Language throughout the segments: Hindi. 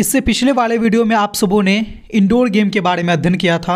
इससे पिछले वाले वीडियो में आप सबों ने इंडोर गेम के बारे में अध्ययन किया था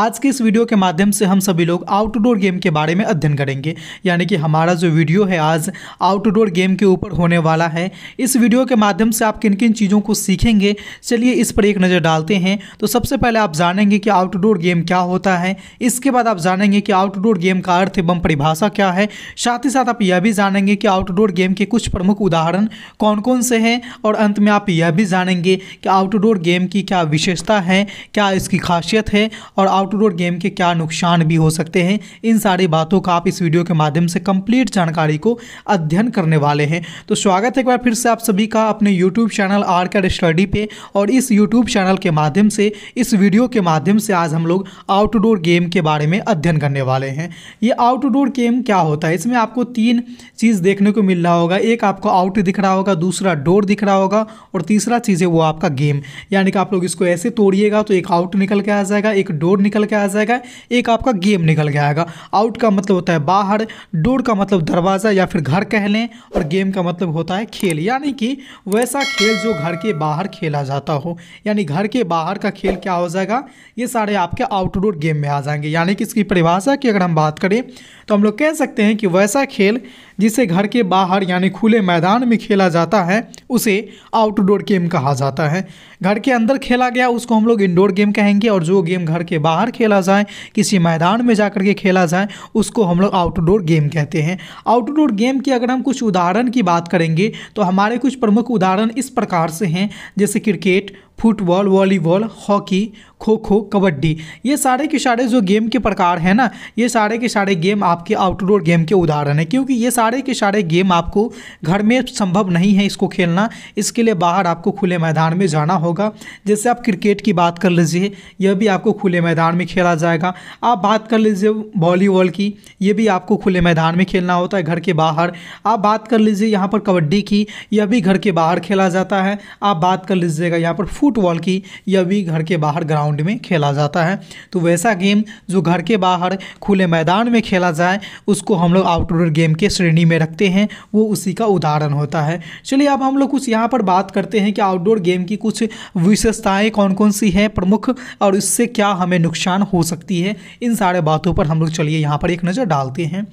आज के इस वीडियो के माध्यम से हम सभी लोग आउटडोर गेम के बारे में अध्ययन करेंगे यानी कि हमारा जो वीडियो है आज आउटडोर गेम के ऊपर होने वाला है इस वीडियो के माध्यम से आप किन किन चीज़ों को सीखेंगे चलिए इस पर एक नज़र डालते हैं तो सबसे पहले आप जानेंगे कि आउटडोर गेम क्या होता है इसके बाद आप जानेंगे कि आउटडोर गेम का अर्थ एवं परिभाषा क्या है साथ ही साथ आप यह भी जानेंगे कि आउटडोर गेम के कुछ प्रमुख उदाहरण कौन कौन से हैं और अंत में आप यह भी जानेंगे कि आउटडोर गेम की क्या विशेषता है क्या इसकी खासियत है और आउटडोर गेम के क्या नुकसान भी हो सकते हैं इन सारी बातों का आप इस वीडियो के माध्यम से कंप्लीट जानकारी को अध्ययन करने वाले हैं तो स्वागत है एक बार फिर से आप सभी का अपने YouTube channel R CAD study पे और इस यूट्यूब चैनल के माध्यम से इस वीडियो के माध्यम से आज हम लोग आउटडोर गेम के बारे में अध्ययन करने वाले हैं ये आउटडोर गेम क्या होता है इसमें आपको तीन चीज़ देखने को मिल रहा होगा एक आपको आउट दिख रहा होगा दूसरा डोर दिख रहा होगा और तीसरा चीज़ है वो होगा आपका गेम यानी कि आप लोग इसको ऐसे तोड़िएगा तो एक आउट निकल के आ जाएगा एक डोर निकल के आ जाएगा एक आपका गेम निकल के आएगा आउट का मतलब होता है बाहर डोर का मतलब दरवाज़ा या फिर घर कह लें और गेम का मतलब होता है खेल यानी कि वैसा खेल जो घर के बाहर खेला जाता हो यानी घर के बाहर का खेल क्या हो जाएगा ये सारे आपके आउटडोर गेम में आ जाएंगे यानी कि इसकी परिभाषा की अगर हम बात करें तो हम लोग कह सकते हैं कि वैसा खेल जिसे घर के बाहर यानी खुले मैदान में खेला जाता है उसे आउटडोर गेम कहा जाता है घर के अंदर खेला गया उसको हम लोग इंडोर गेम कहेंगे और जो गेम घर के बाहर खेला जाए किसी मैदान में जा के खेला जाए उसको हम लोग आउटडोर गेम कहते हैं आउटडोर गेम की अगर हम कुछ उदाहरण की बात करेंगे तो हमारे कुछ प्रमुख उदाहरण इस प्रकार से हैं जैसे क्रिकेट फुटबॉल वॉलीबॉल हॉकी खो खो कबड्डी ये सारे के सारे जो गेम के प्रकार हैं ना ये सारे के सारे गेम आपके आउटडोर गेम के उदाहरण हैं क्योंकि ये सारे के सारे गेम आपको घर में संभव नहीं है इसको खेलना इसके लिए बाहर आपको खुले मैदान में जाना होगा जैसे आप क्रिकेट की बात कर लीजिए यह भी आपको खुले मैदान में खेला जाएगा आप बात कर लीजिए वॉलीबॉल की ये भी आपको खुले मैदान में खेलना होता है घर के बाहर आप बात कर लीजिए यहाँ पर कबड्डी की यह भी घर के बाहर खेला जाता है आप बात कर लीजिएगा यहाँ पर फुटबॉल की यह भी घर के बाहर ग्राउंड में खेला जाता है तो वैसा गेम जो घर के बाहर खुले मैदान में खेला जाए उसको हम लोग आउटडोर गेम के श्रेणी में रखते हैं वो उसी का उदाहरण होता है चलिए अब हम लोग कुछ यहाँ पर बात करते हैं कि आउटडोर गेम की कुछ विशेषताएँ कौन कौन सी हैं प्रमुख और इससे क्या हमें नुकसान हो सकती है इन सारे बातों पर हम लोग चलिए यहाँ पर एक नज़र डालते हैं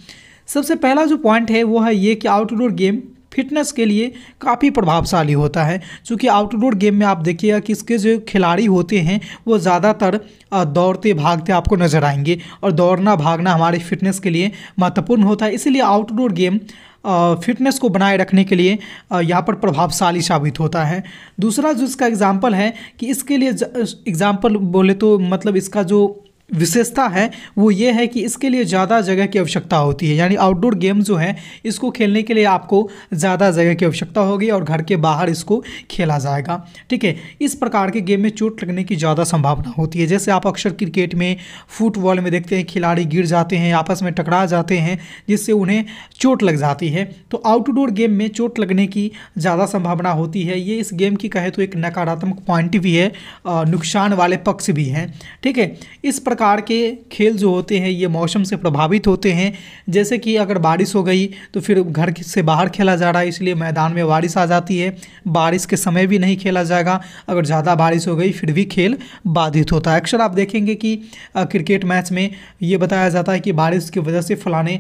सबसे पहला जो पॉइंट है वो है ये कि आउटडोर गेम फिटनेस के लिए काफ़ी प्रभावशाली होता है चूँकि आउटडोर गेम में आप देखिएगा कि इसके जो खिलाड़ी होते हैं वो ज़्यादातर दौड़ते भागते आपको नज़र आएंगे और दौड़ना भागना हमारे फिटनेस के लिए महत्वपूर्ण होता है इसीलिए आउटडोर गेम फिटनेस को बनाए रखने के लिए यहाँ पर प्रभावशाली साबित होता है दूसरा जो इसका एग्ज़ाम्पल है कि इसके लिए एग्ज़ाम्पल बोले तो मतलब इसका जो विशेषता है वो ये है कि इसके लिए ज़्यादा जगह की आवश्यकता होती है यानी आउटडोर गेम जो है इसको खेलने के लिए आपको ज़्यादा जगह की आवश्यकता होगी और घर के बाहर इसको खेला जाएगा ठीक है इस प्रकार के गेम में चोट लगने की ज़्यादा संभावना होती है जैसे आप अक्सर क्रिकेट में फुटबॉल में देखते हैं खिलाड़ी गिर जाते हैं आपस में टकरा जाते हैं जिससे उन्हें चोट लग जाती है तो आउटडोर गेम में चोट लगने की ज़्यादा संभावना होती है ये इस गेम की कहे तो एक नकारात्मक पॉइंट भी है नुकसान वाले पक्ष भी हैं ठीक है इस प्रकार प्रकार के खेल जो होते हैं ये मौसम से प्रभावित होते हैं जैसे कि अगर बारिश हो गई तो फिर घर से बाहर खेला जा रहा है इसलिए मैदान में बारिश आ जाती है बारिश के समय भी नहीं खेला जाएगा अगर ज़्यादा बारिश हो गई फिर भी खेल बाधित होता है अक्सर आप देखेंगे कि क्रिकेट मैच में ये बताया जाता है कि बारिश की वजह से फलाने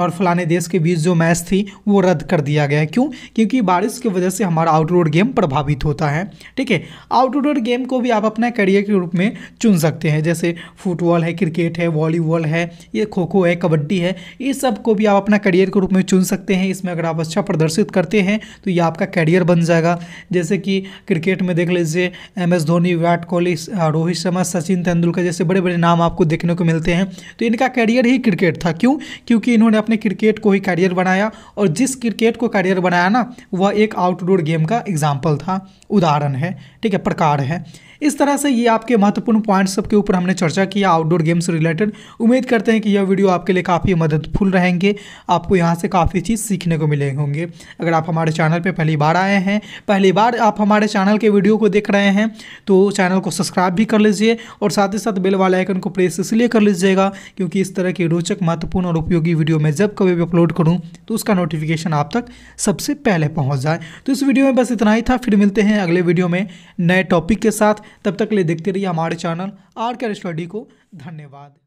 और फलाने देश के बीच जो मैच थी वो रद्द कर दिया गया क्यों क्योंकि बारिश की वजह से हमारा आउटडोर गेम प्रभावित होता है ठीक है आउटडोर गेम को भी आप अपने करियर के रूप में चुन सकते हैं जैसे फुटबॉल है क्रिकेट है वॉलीबॉल है ये खो खो है कबड्डी है ये सब को भी आप अपना करियर के रूप में चुन सकते हैं इसमें अगर आप अच्छा प्रदर्शित करते हैं तो ये आपका करियर बन जाएगा जैसे कि क्रिकेट में देख लीजिए एम एस धोनी विराट कोहली रोहित शर्मा सचिन तेंदुलकर जैसे बड़े बड़े नाम आपको देखने को मिलते हैं तो इनका करियर ही क्रिकेट था क्यों क्योंकि इन्होंने अपने क्रिकेट को ही करियर बनाया और जिस क्रिकेट को करियर बनाया ना वह एक आउटडोर गेम का एग्जाम्पल था उदाहरण है ठीक है प्रकार है इस तरह से ये आपके महत्वपूर्ण पॉइंट सबके ऊपर हमने चर्चा किया आउटडोर गेम्स से रिलेटेड उम्मीद करते हैं कि यह वीडियो आपके लिए काफ़ी मददफुल रहेंगे आपको यहाँ से काफ़ी चीज़ सीखने को मिले होंगे अगर आप हमारे चैनल पर पहली बार आए हैं पहली बार आप हमारे चैनल के वीडियो को देख रहे हैं तो चैनल को सब्सक्राइब भी कर लीजिए और साथ ही साथ बेल वाले आइकन को प्रेस इसलिए कर लीजिएगा क्योंकि इस तरह की रोचक महत्वपूर्ण और उपयोगी वीडियो मैं जब कभी भी अपलोड करूँ तो उसका नोटिफिकेशन आप तक सबसे पहले पहुँच जाए तो इस वीडियो में बस इतना ही था फिर मिलते हैं अगले वीडियो में नए टॉपिक के साथ तब तक के लिए देखते रहिए हमारे चैनल आर के स्टडी को धन्यवाद